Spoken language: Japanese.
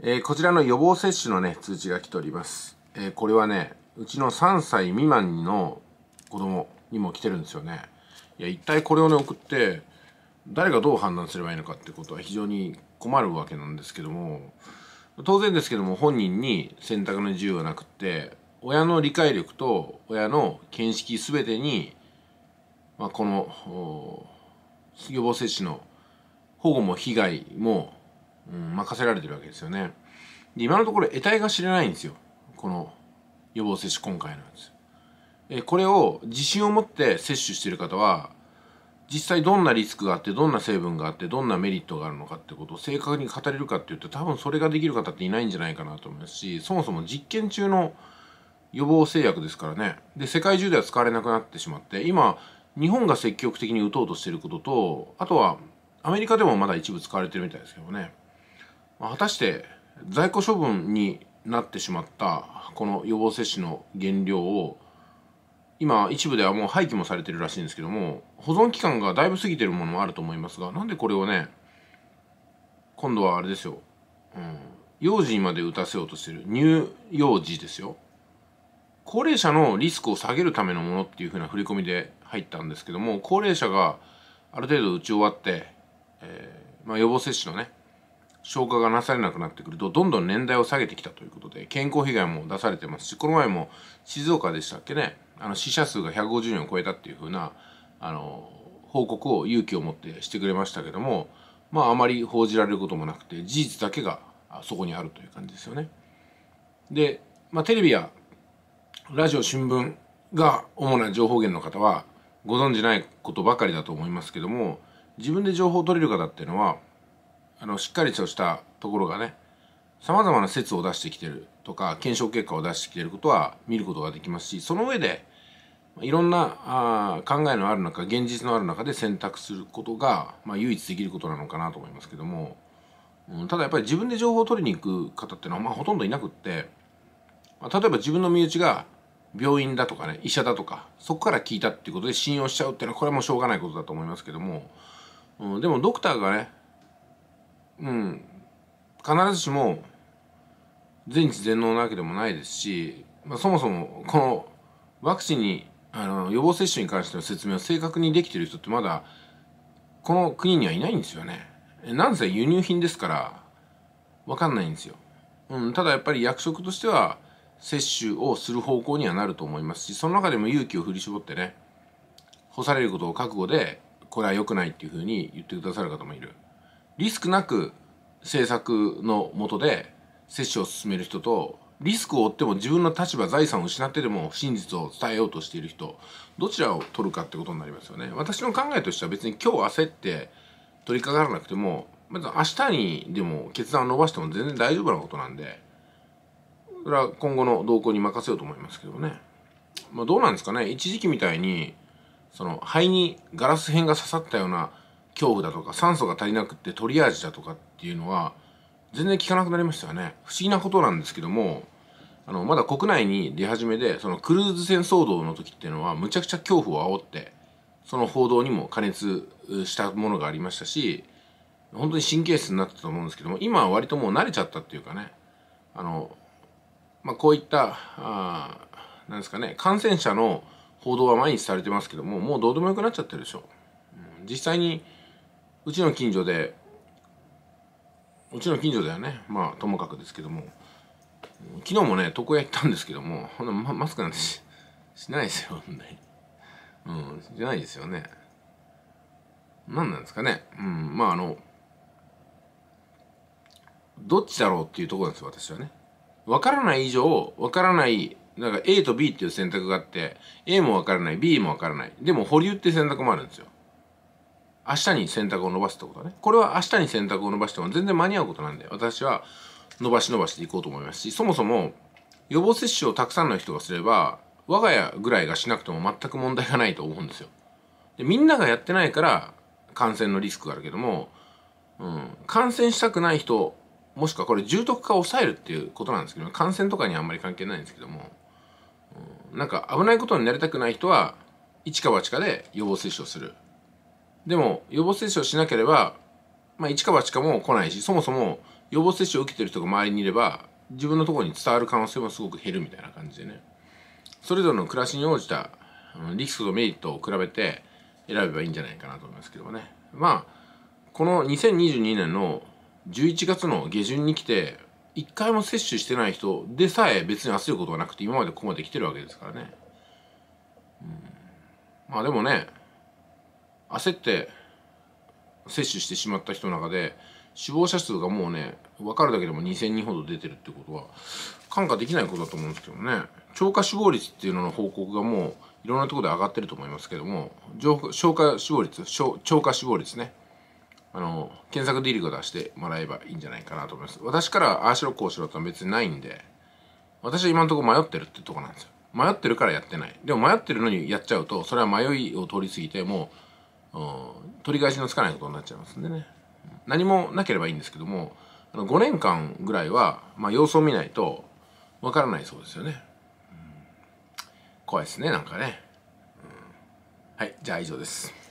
えー、こちらの予防接種のね、通知が来ております。えー、これはね、うちの3歳未満の子供にも来てるんですよね。いや、一体これをね、送って、誰がどう判断すればいいのかってことは非常に困るわけなんですけども、当然ですけども、本人に選択の自由はなくって、親の理解力と親の見識すべてに、まあ、この、予防接種の保護も被害もうん任せられてるわけですよねで今のところ得体が知れないんですよこの予防接種今回んです。えこれを自信を持って接種してる方は実際どんなリスクがあってどんな成分があってどんなメリットがあるのかってことを正確に語れるかっていうと多分それができる方っていないんじゃないかなと思いますしそもそも実験中の予防製薬ですからねで世界中では使われなくなってしまって今日本が積極的に打とうとしてることとあとはアメリカでもまだ一部使われてるみたいですけどね果たして在庫処分になってしまったこの予防接種の原料を今一部ではもう廃棄もされてるらしいんですけども保存期間がだいぶ過ぎてるものもあると思いますがなんでこれをね今度はあれですよ、うん、幼児にまで打たせようとしてる乳幼児ですよ高齢者のリスクを下げるためのものっていうふうな振り込みで入ったんですけども高齢者がある程度打ち終わって、えーまあ、予防接種のね消化がなされなくなってくるとどんどん年代を下げてきたということで健康被害も出されてますしこの前も静岡でしたっけねあの死者数が150人を超えたっていうふうなあの報告を勇気を持ってしてくれましたけどもまああまり報じられることもなくて事実だけがそこにあるという感じですよね。で、まあ、テレビやラジオ新聞が主な情報源の方はご存じないことばかりだと思いますけども自分で情報を取れる方っていうのはあのしっかりとしたところがねさまざまな説を出してきてるとか検証結果を出してきてることは見ることができますしその上でいろんなあ考えのある中現実のある中で選択することが、まあ、唯一できることなのかなと思いますけども、うん、ただやっぱり自分で情報を取りに行く方っていうのは、まあ、ほとんどいなくって、まあ、例えば自分の身内が病院だとかね医者だとかそこから聞いたっていうことで信用しちゃうっていうのはこれはもうしょうがないことだと思いますけども、うん、でもドクターがねうん必ずしも全知全能なわけでもないですし、まあ、そもそもこのワクチンにあの予防接種に関しての説明を正確にできてる人ってまだこの国にはいないんですよね。なんせ輸入品ですから分かんないんですよ。うん、ただやっぱり役職としては接種をする方向にはなると思いますしその中でも勇気を振り絞ってね干されることを覚悟でこれは良くないっていうふうに言ってくださる方もいる。リスクなく政策のもとで接種を進める人とリスクを負っても自分の立場財産を失ってでも真実を伝えようとしている人どちらを取るかってことになりますよね私の考えとしては別に今日焦って取り掛からなくてもまず明日にでも決断を伸ばしても全然大丈夫なことなんでそれは今後の動向に任せようと思いますけどね、まあ、どうなんですかね一時期みたいにその肺にガラス片が刺さったような恐怖だとか酸素が足りなくってトリアージだとかっていうのは全然効かなくなりましたよね不思議なことなんですけどもあのまだ国内に出始めでそのクルーズ船騒動の時っていうのはむちゃくちゃ恐怖を煽ってその報道にも過熱したものがありましたし本当に神経質になったと思うんですけども今は割ともう慣れちゃったっていうかねあの、まあ、こういったあなんですかね感染者の報道は毎日されてますけどももうどうでもよくなっちゃってるでしょ。実際にうちの近所でうちの近所だよねまあともかくですけども昨日もね床屋行ったんですけどもほんまマスクなんてしないですよほんでうんじゃないですよね何なんですかねうんまああのどっちだろうっていうところなんですよ私はね分からない以上分からないなんか A と B っていう選択があって A も分からない B も分からないでも保留って選択もあるんですよ明日に選択を伸ばすってことね。これは明日に選択を伸ばしても全然間に合うことなんで、私は伸ばし伸ばしていこうと思いますし、そもそも予防接種をたくさんの人がすれば、我が家ぐらいがしなくても全く問題がないと思うんですよ。でみんながやってないから感染のリスクがあるけども、うん、感染したくない人、もしくはこれ重篤化を抑えるっていうことなんですけど、感染とかにあんまり関係ないんですけども、うん、なんか危ないことになりたくない人は、一か八かで予防接種をする。でも予防接種をしなければ、まあ、一か八かも来ないしそもそも予防接種を受けてる人が周りにいれば自分のところに伝わる可能性もすごく減るみたいな感じでねそれぞれの暮らしに応じたリスクとメリットを比べて選べばいいんじゃないかなと思いますけどもねまあこの2022年の11月の下旬に来て一回も接種してない人でさえ別に焦ることがなくて今までここまで来てるわけですからね、うん、まあでもね焦って摂取してしまった人の中で死亡者数がもうね分かるだけでも2,000人ほど出てるってことは看過できないことだと思うんですけどね超過死亡率っていうのの報告がもういろんなところで上がってると思いますけども超過死亡率超過死亡率ねあの検索ディリが出してもらえばいいんじゃないかなと思います私からああしろこうしろとは別にないんで私は今のところ迷ってるってとこなんですよ迷ってるからやってないでも迷ってるのにやっちゃうとそれは迷いを通り過ぎてもううん、取り返しのつかないことになっちゃいますんでね何もなければいいんですけども5年間ぐらいは、まあ、様子を見ないとわからないそうですよね、うん、怖いですねなんかね、うん、はいじゃあ以上です